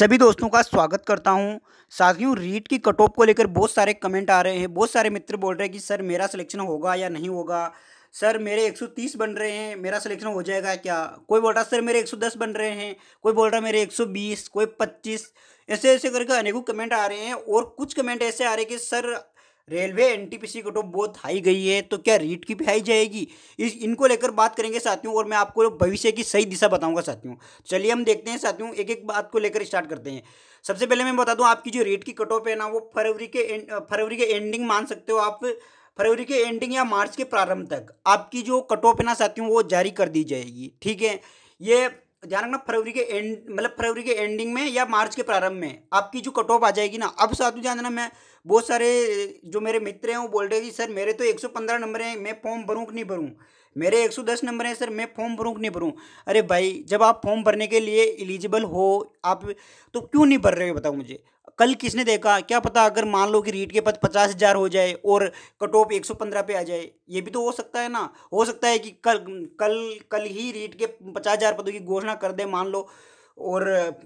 सभी दोस्तों का स्वागत करता हूं साथियों रीट की कट ऑफ को लेकर बहुत सारे कमेंट आ रहे हैं बहुत सारे मित्र बोल रहे हैं कि सर मेरा सिलेक्शन होगा या नहीं होगा सर मेरे 130 बन रहे हैं मेरा सिलेक्शन हो जाएगा क्या कोई बोल रहा सर मेरे 110 बन रहे हैं कोई बोल रहा मेरे 120 कोई 25 ऐसे ऐसे करके अनेकों कमेंट आ रहे हैं और कुछ कमेंट ऐसे आ रहे हैं कि sir railway NTPC cut off बहुत हाई गई है तो क्या रीट की भी हाई जाएगी इस इनको लेकर बात करेंगे साथियों और मैं आपको भविष्य की सही दिशा बताऊंगा साथियों चलिए हम देखते हैं साथियों एक एक बात को लेकर स्टार्ट करते हैं सबसे पहले मैं बता दूं आपकी जो रेट की कट ऑफ है ना वो फरवरी के फरवरी के एंडिंग मान सकते हो आप फरवरी के एंडिंग या मार्च के प्रारंभ तक आपकी जो कट ऑफ है ना साथियों वो जारी कर दी जाएगी ठीक है ये ध्यान रखना फरवरी के एंड मतलब फरवरी के एंडिंग में या मार्च के प्रारंभ में आपकी जो कट ऑफ आ जाएगी ना अब साधु ध्यान देना मैं बहुत सारे जो मेरे मित्र हैं वो बोल रहे हैं कि सर मेरे तो 115 नंबर हैं मैं फॉर्म भरूँ कि नहीं भरूँ मेरे 110 नंबर हैं सर मैं फॉर्म भरूँ कि नहीं भरूँ अरे भाई जब आप फॉर्म भरने के लिए एलिजिबल हो आप तो क्यों नहीं भर रहे हो बताओ मुझे कल किसने देखा क्या पता अगर मान लो कि रीट के पद पचास हज़ार हो जाए और कट ऑफ एक सौ पंद्रह पे आ जाए ये भी तो हो सकता है ना हो सकता है कि कल कल कल ही रीट के पचास हज़ार पदों की घोषणा कर दे मान लो और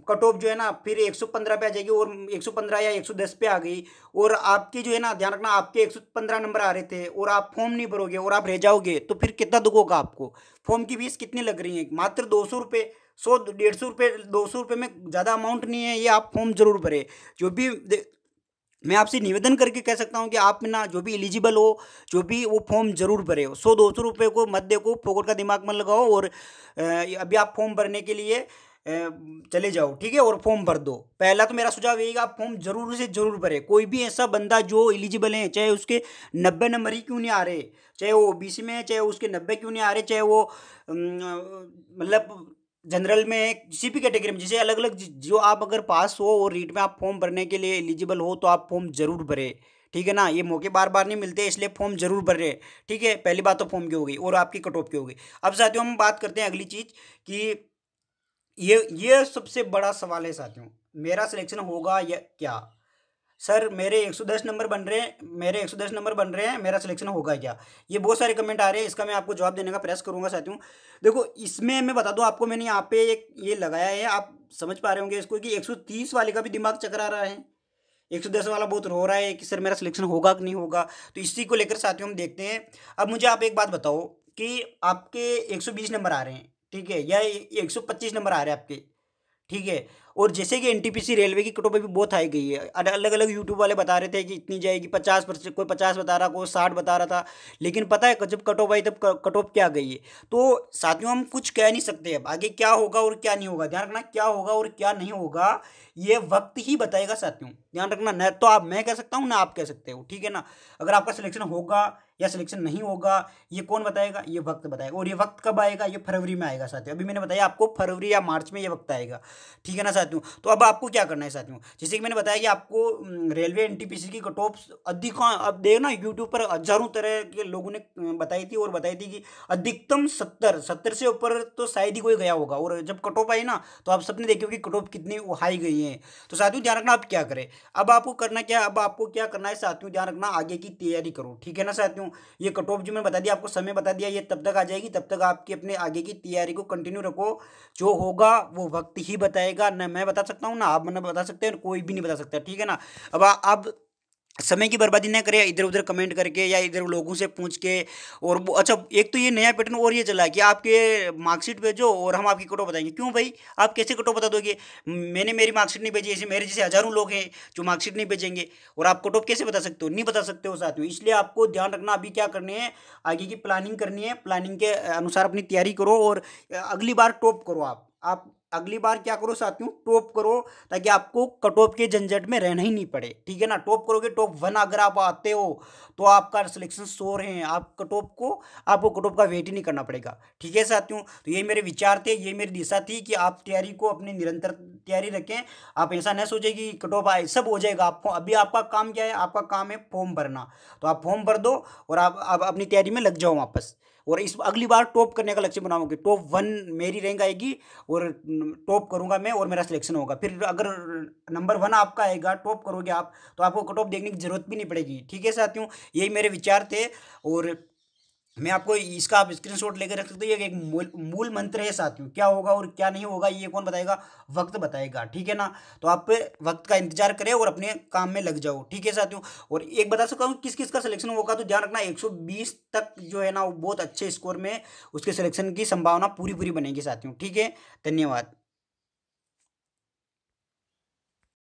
कट ऑफ जो है ना फिर एक सौ पंद्रह पे आ जाएगी और एक सौ पंद्रह या एक सौ दस पे आ गई और आपके जो है ना ध्यान रखना आपके एक सौ पंद्रह नंबर आ रहे थे और आप फॉर्म नहीं भरोगे और आप रह जाओगे तो फिर कितना दुख होगा आपको फॉर्म की फीस कितनी लग रही है मात्र दो सौ रुपये सौ डेढ़ सौ रुपये दो सौ रुपये में ज़्यादा अमाउंट नहीं है ये आप फॉर्म जरूर भरे जो भी मैं आपसे निवेदन करके कह सकता हूँ कि आप ना जो भी एलिजिबल हो जो भी वो फॉर्म जरूर भरे हो सौ दो सौ रुपये को मत देखो पोकट का दिमाग मत लगाओ और अभी आप फॉर्म भरने के लिए चले जाओ ठीक है और फॉर्म भर दो पहला तो मेरा सुझाव यही आप फॉर्म जरूर से जरूर भरे कोई भी ऐसा बंदा जो एलिजिबल है चाहे उसके नब्बे नंबर ही क्यों नहीं आ रहे चाहे वो ओ में है चाहे उसके नब्बे क्यों नहीं आ रहे चाहे वो मतलब जनरल में किसी भी कैटेगरी में जैसे अलग अलग जो आप अगर पास हो और रीट में आप फॉर्म भरने के लिए एलिजिबल हो तो आप फॉर्म ज़रूर भरे ठीक है ना ये मौके बार बार नहीं मिलते इसलिए फॉर्म जरूर भर रहे ठीक है पहली बात तो फॉर्म की हो गई और आपकी कट ऑफ की हो गई अब साथियों हम बात करते हैं अगली चीज़ कि ये ये सबसे बड़ा सवाल है साथियों मेरा सिलेक्शन होगा या क्या सर मेरे 110 नंबर बन रहे हैं मेरे 110 नंबर बन रहे हैं मेरा सिलेक्शन होगा क्या ये बहुत सारे कमेंट आ रहे हैं इसका मैं आपको जवाब देने का प्रयास करूंगा साथियों देखो इसमें मैं बता दूँ आपको मैंने यहाँ पे एक ये लगाया है आप समझ पा रहे होंगे इसको कि 130 वाले का भी दिमाग चकरा रहा है दस वाला बहुत रो रहा है कि सर मेरा सिलेक्शन होगा कि नहीं होगा तो इसी को लेकर साथियों हम देखते हैं अब मुझे आप एक बात बताओ कि आपके बीस नंबर आ रहे हैं ठीक है या पच्चीस नंबर आ रहे हैं आपके ठीक है और जैसे कि एनटीपीसी रेलवे की कटोपे भी बहुत हाई गई है अलग अलग यूट्यूब वाले बता रहे थे कि इतनी जाएगी पचास परसेंट कोई पचास बता रहा कोई साठ बता रहा था लेकिन पता है जब कट ऑफ आई तब कट ऑफ क्या गई है तो साथियों हम कुछ कह नहीं सकते अब आगे क्या होगा और क्या नहीं होगा ध्यान रखना क्या होगा और क्या नहीं होगा ये वक्त ही बताएगा साथियों ध्यान रखना न तो आप मैं कह सकता हूँ ना आप कह सकते हो ठीक है ना अगर आपका सिलेक्शन होगा या सिलेक्शन नहीं होगा ये कौन बताएगा ये वक्त बताएगा और ये वक्त कब आएगा ये फरवरी में आएगा साथियों अभी मैंने बताया आपको फरवरी या मार्च में ये वक्त आएगा ठीक है ना साथियों तो अब आपको क्या करना है साथियों जैसे कि मैंने बताया कि आपको रेलवे एन की कट ऑफ अधिकांश अब ना यूट्यूब पर हजारों तरह के लोगों ने बताई थी और बताई थी कि अधिकतम सत्तर सत्तर से ऊपर तो शायद ही कोई गया होगा और जब कट ऑफ आई ना तो आप सबने देखे कि कट ऑफ कितनी हाई गई है तो साथियों ध्यान रखना आप क्या करें अब आपको करना क्या अब आपको क्या करना है साथियों ध्यान रखना आगे की तैयारी करो ठीक है ना साथियों हूँ ये कट ऑफ जो मैं बता दिया आपको समय बता दिया ये तब तक आ जाएगी तब तक आपकी अपने आगे की तैयारी को कंटिन्यू रखो जो होगा वो वक्त ही बताएगा ना मैं बता सकता हूँ ना आप मैंने मतलब बता सकते हैं कोई भी नहीं बता सकता ठीक है ना अब आप समय की बर्बादी ना करें इधर उधर कमेंट करके या इधर लोगों से पूछ के और अच्छा एक तो ये नया पैटर्न और ये चला कि आपके मार्कशीट भेजो और हम आपकी कटो बताएंगे क्यों भाई आप कैसे कटो बता दोगे मैंने मेरी मार्कशीट नहीं भेजी ऐसे मेरे जैसे हज़ारों लोग हैं जो मार्कशीट नहीं भेजेंगे और आप कटो कैसे बता सकते हो नहीं बता सकते हो साथ में इसलिए आपको ध्यान रखना अभी क्या करनी है आगे की प्लानिंग करनी है प्लानिंग के अनुसार अपनी तैयारी करो और अगली बार टॉप करो आप आप अगली बार क्या करो साथियों टॉप करो ताकि आपको कट ऑफ के झंझट में रहना ही नहीं पड़े ठीक है ना टॉप करोगे टॉप वन अगर आप आते हो तो आपका सिलेक्शन सो रहे हैं आप कट ऑफ को आपको कट ऑफ का वेट ही नहीं करना पड़ेगा ठीक है साथियों तो ये मेरे विचार थे ये मेरी दिशा थी कि आप तैयारी को अपनी निरंतर तैयारी रखें आप ऐसा नहीं सोचें कि कट ऑफ आए सब हो जाएगा आपको अभी आपका काम क्या है आपका काम है फॉर्म भरना तो आप फॉर्म भर दो और आप अपनी तैयारी में लग जाओ वापस और इस अगली बार टॉप करने का लक्ष्य बनाऊंगी टॉप वन मेरी रैंक आएगी और टॉप करूंगा मैं और मेरा सिलेक्शन होगा फिर अगर नंबर वन आपका आएगा टॉप करोगे आप तो आपको कट ऑफ देखने की जरूरत भी नहीं पड़ेगी ठीक है साथियों यही मेरे विचार थे और मैं आपको इसका आप स्क्रीन शॉट लेकर रख सकते हो ये एक मूल मूल मंत्र है साथियों क्या होगा और क्या नहीं होगा ये कौन बताएगा वक्त बताएगा ठीक है ना तो आप वक्त का इंतजार करें और अपने काम में लग जाओ ठीक है साथियों और एक बता सकता हूँ किस किस का सिलेक्शन होगा तो ध्यान रखना 120 तक जो है ना वो बहुत अच्छे स्कोर में उसके सिलेक्शन की संभावना पूरी पूरी बनेगी साथियों ठीक है धन्यवाद